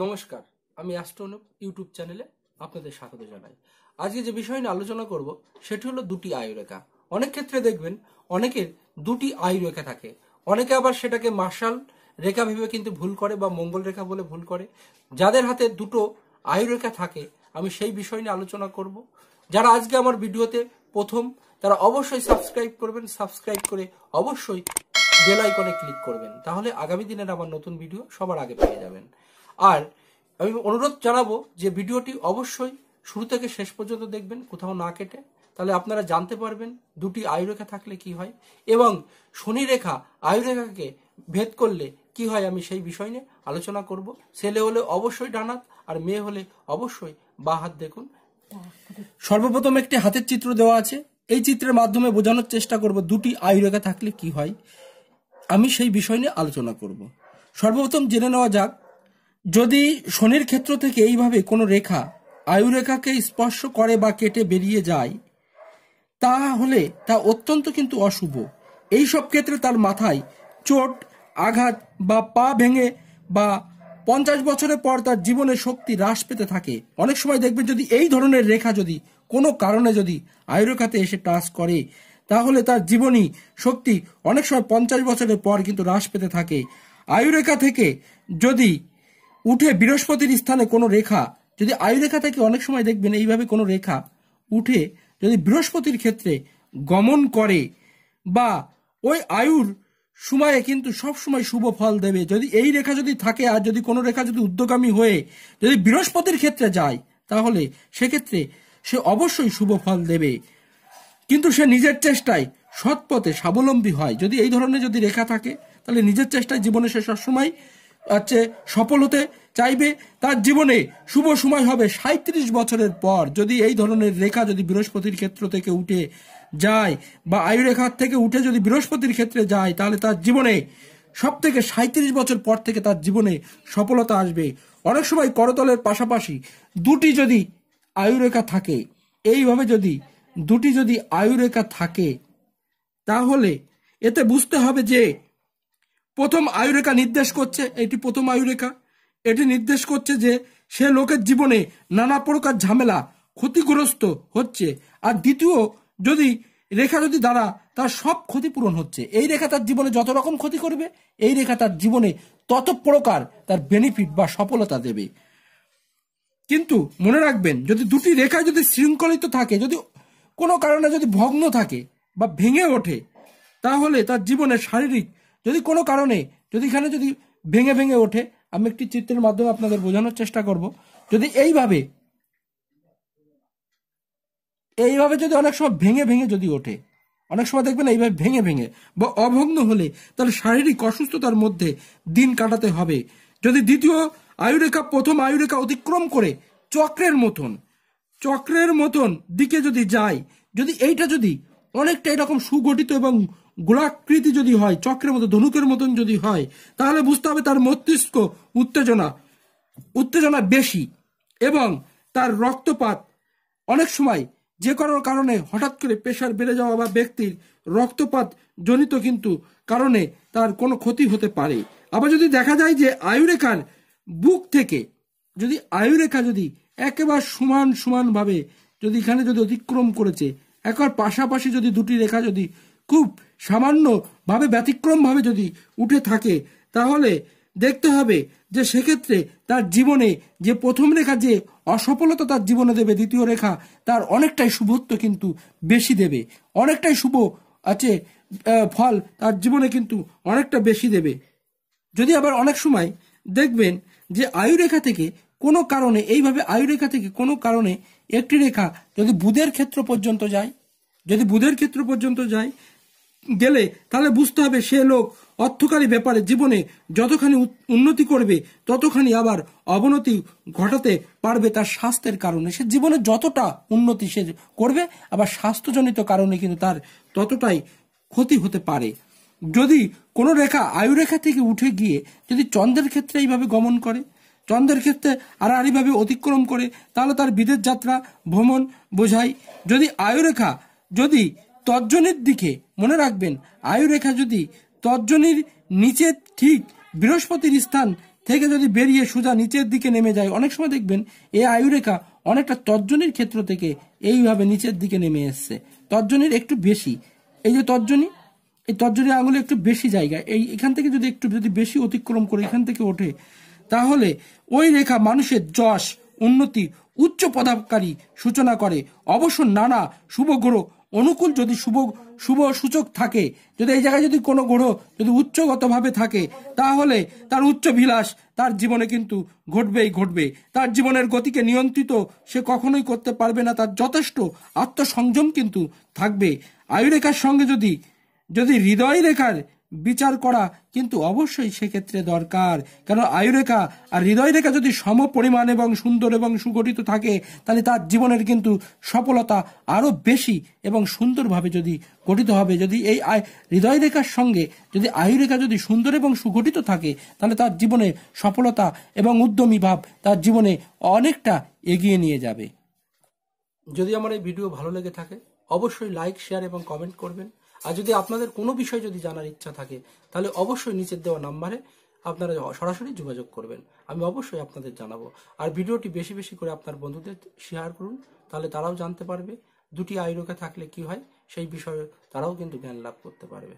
নমস্কার আমি অ্যাস্ট্রোনব ইউটিউব চ্যানেলে আপনাদের স্বাগত জানাই আজকে যে বিষয় নিয়ে আলোচনা করব সেটি হলো দুটি আয়ুরেখা অনেক ক্ষেত্রে দেখবেন অনেকের দুটি আয়ুরেখা থাকে অনেকে আবার সেটাকে মার্শাল রেখা ভেবে কিন্তু ভুল করে বা মঙ্গল রেখা বলে ভুল করে যাদের হাতে দুটো আয়ুরেখা থাকে আমি সেই বিষয় নিয়ে আলোচনা করব যারা আজকে আমার ভিডিওতে প্রথম তারা অবশ্যই সাবস্ক্রাইব করবেন সাবস্ক্রাইব করে অবশ্যই বেল আইকনে ক্লিক করবেন তাহলে আগামী দিনের আমার নতুন ভিডিও সবার আগে পেয়ে যাবেন আর আমি অনুরোধ জানাবো যে ভিডিওটি অবশ্যই শুরু থেকে শেষ পর্যন্ত দেখবেন কোথাও না কেটে তাহলে আপনারা জানতে পারবেন দুটি আয়ুরেখা থাকলে কি হয় এবং শনি রেখা আয়ুরেখাকে ভেদ করলে কি হয় আমি সেই বিষয় নিয়ে আলোচনা করব ছেলে হলে অবশ্যই ডানাত আর মেয়ে হলে অবশ্যই বা হাত দেখুন সর্বপ্রথম একটি হাতের চিত্র দেওয়া আছে এই চিত্রের মাধ্যমে বোঝানোর চেষ্টা করব দুটি আয়ুরেখা থাকলে কি হয় আমি সেই বিষয় নিয়ে আলোচনা করব সর্বপ্রথম জেনে নেওয়া যাক যদি শনির ক্ষেত্র থেকে এইভাবে কোনো রেখা আয়ুরেখাকে স্পর্শ করে বা কেটে বেরিয়ে যায় তাহলে তা অত্যন্ত কিন্তু অশুভ এই সব ক্ষেত্রে তার মাথায় চোট আঘাত বা পা ভেঙে বা পঞ্চাশ বছরের পর তার জীবনের শক্তি হ্রাস পেতে থাকে অনেক সময় দেখবেন যদি এই ধরনের রেখা যদি কোনো কারণে যদি আয়ুরেখাতে এসে টাচ করে তাহলে তার জীবনী শক্তি অনেক সময় পঞ্চাশ বছরের পর কিন্তু হ্রাস পেতে থাকে আয়ুরেখা থেকে যদি উঠে বৃহস্পতির স্থানে কোনো রেখা যদি রেখা থাকে অনেক সময় দেখবেন এইভাবে কোনো রেখা উঠে যদি বৃহস্পতির ক্ষেত্রে গমন করে বা ওই আয়ুর সময়ে কিন্তু সব সময় শুভ ফল দেবে যদি এই রেখা যদি থাকে আর যদি কোনো রেখা যদি উদ্যোগামী হয়ে যদি বৃহস্পতির ক্ষেত্রে যায় তাহলে সেক্ষেত্রে সে অবশ্যই শুভ ফল দেবে কিন্তু সে নিজের চেষ্টায় সৎপথে স্বাবলম্বী হয় যদি এই ধরনের যদি রেখা থাকে তাহলে নিজের চেষ্টায় জীবনে সে সবসময় হচ্ছে সফল হতে চাইবে তার জীবনে শুভ সময় হবে সাঁত্রিশ বছরের পর যদি এই ধরনের রেখা যদি বৃহস্পতির ক্ষেত্র থেকে উঠে যায় বা আয়ুরেখার থেকে উঠে যদি বৃহস্পতির ক্ষেত্রে যায় তাহলে তার জীবনে সব থেকে সাঁত্রিশ বছর পর থেকে তার জীবনে সফলতা আসবে অনেক সময় করতলের পাশাপাশি দুটি যদি আয়ুরেখা থাকে এইভাবে যদি দুটি যদি আয়ুরেখা থাকে তাহলে এতে বুঝতে হবে যে প্রথম আয়ুরেখা নির্দেশ করছে এটি প্রথম আয়ুরেখা এটি নির্দেশ করছে যে সে লোকের জীবনে নানা প্রকার ঝামেলা ক্ষতিগ্রস্ত হচ্ছে আর দ্বিতীয় যদি রেখা যদি দ্বারা তার সব ক্ষতিপূরণ হচ্ছে এই রেখা তার জীবনে যত রকম ক্ষতি করবে এই রেখা তার জীবনে তত প্রকার তার বেনিফিট বা সফলতা দেবে কিন্তু মনে রাখবেন যদি দুটি রেখা যদি শৃঙ্খলিত থাকে যদি কোনো কারণে যদি ভগ্ন থাকে বা ভেঙে ওঠে তাহলে তার জীবনে শারীরিক যদি কোনো কারণে যদি এখানে যদি ভেঙে ভেঙে ওঠে আমি একটি চিত্রের মাধ্যমে আপনাদের বোঝানোর চেষ্টা করব যদি এইভাবে এইভাবে যদি অনেক সময় ভেঙে ভেঙে যদি ওঠে অনেক সময় দেখবেন এইভাবে ভেঙে ভেঙে বা অভগ্ন হলে তাহলে শারীরিক অসুস্থতার মধ্যে দিন কাটাতে হবে যদি দ্বিতীয় আয়ুরেখা প্রথম আয়ুরেখা অতিক্রম করে চক্রের মতন চক্রের মতন দিকে যদি যায় যদি এইটা যদি অনেকটা এরকম সুগঠিত এবং গোলাকৃতি যদি হয় চক্রের মতো ধনুকের মতন যদি হয় তাহলে বুঝতে হবে তার মস্তিষ্ক উত্তেজনা উত্তেজনা বেশি এবং তার রক্তপাত অনেক সময় যে কোনো কারণে হঠাৎ করে প্রেশার বেড়ে যাওয়া বা ব্যক্তির রক্তপাত জনিত কিন্তু কারণে তার কোনো ক্ষতি হতে পারে আবার যদি দেখা যায় যে আয়ুরেখার বুক থেকে যদি আয়ুরেখা যদি একেবারে সমান সমানভাবে যদি এখানে যদি অতিক্রম করেছে একবার পাশাপাশি যদি দুটি রেখা যদি খুব সামান্যভাবে ব্যতিক্রমভাবে যদি উঠে থাকে তাহলে দেখতে হবে যে সেক্ষেত্রে তার জীবনে যে প্রথম রেখা যে অসফলতা তার জীবনে দেবে দ্বিতীয় রেখা তার অনেকটাই শুভত্ব কিন্তু বেশি দেবে অনেকটাই শুভ আছে ফল তার জীবনে কিন্তু অনেকটা বেশি দেবে যদি আবার অনেক সময় দেখবেন যে আয়ু রেখা থেকে কোনো কারণে এইভাবে আয়ু রেখা থেকে কোনো কারণে একটি রেখা যদি বুধের ক্ষেত্র পর্যন্ত যায় যদি বুধের ক্ষেত্র পর্যন্ত যায় গেলে তাহলে বুঝতে হবে সে লোক অর্থকারী ব্যাপারে জীবনে যতখানি উন্নতি করবে ততখানি আবার অবনতি ঘটাতে পারবে তার স্বাস্থ্যের কারণে সে জীবনে যতটা উন্নতি সে করবে আবার স্বাস্থ্যজনিত কারণে কিন্তু তার ততটাই ক্ষতি হতে পারে যদি কোনো রেখা আয়ুরেখা থেকে উঠে গিয়ে যদি চন্দ্রের ক্ষেত্রে এইভাবে গমন করে চন্দ্রের ক্ষেত্রে আড়াআড়িভাবে অতিক্রম করে তাহলে তার বিদেশ যাত্রা ভ্রমণ বোঝায় যদি আয়ুরেখা যদি তর্জনের দিকে মনে রাখবেন আয়ুরেখা যদি তর্জনীর নিচে ঠিক বৃহস্পতির স্থান থেকে যদি বেরিয়ে সোজা নিচের দিকে নেমে যায় অনেক সময় দেখবেন এই আয়ুরেখা অনেকটা তর্জনীর ক্ষেত্র থেকে এইভাবে নিচের দিকে নেমে এসছে তর্জনীর একটু বেশি এই যে তর্জনী এই তর্জনীর আঙুলে একটু বেশি জায়গা এই এখান থেকে যদি একটু যদি বেশি অতিক্রম করে এখান থেকে ওঠে তাহলে ওই রেখা মানুষের যশ উন্নতি উচ্চ পদাবকারী সূচনা করে অবশ্য নানা শুভ গ্রহ অনুকূল যদি শুভ শুভ সূচক থাকে যদি এই জায়গায় যদি কোনো গ্রহ যদি উচ্চগতভাবে থাকে তাহলে তার উচ্চ বিলাস তার জীবনে কিন্তু ঘটবেই ঘটবে তার জীবনের গতিকে নিয়ন্ত্রিত সে কখনোই করতে পারবে না তার যথেষ্ট আত্মসংযম কিন্তু থাকবে আয়ুরেখার সঙ্গে যদি যদি হৃদয় রেখার বিচার করা কিন্তু অবশ্যই সেক্ষেত্রে দরকার কেন আয়ুরেখা আর হৃদয়রেখা যদি সম পরিমাণ এবং সুন্দর এবং সুগঠিত থাকে তাহলে তার জীবনের কিন্তু সফলতা আরও বেশি এবং সুন্দরভাবে যদি গঠিত হবে যদি এই হৃদয়রেখার সঙ্গে যদি আয়ুরেখা যদি সুন্দর এবং সুগঠিত থাকে তাহলে তার জীবনে সফলতা এবং উদ্যমী ভাব তার জীবনে অনেকটা এগিয়ে নিয়ে যাবে যদি আমার এই ভিডিও ভালো লেগে থাকে অবশ্যই লাইক শেয়ার এবং কমেন্ট করবেন আর যদি আপনাদের কোনো বিষয় যদি জানার ইচ্ছা থাকে তাহলে অবশ্যই নিচের দেওয়া নাম্বারে আপনারা সরাসরি যোগাযোগ করবেন আমি অবশ্যই আপনাদের জানাবো আর ভিডিওটি বেশি বেশি করে আপনার বন্ধুদের শেয়ার করুন তাহলে তারাও জানতে পারবে দুটি আইরোকে থাকলে কি হয় সেই বিষয়ে তারাও কিন্তু জ্ঞান লাভ করতে পারবে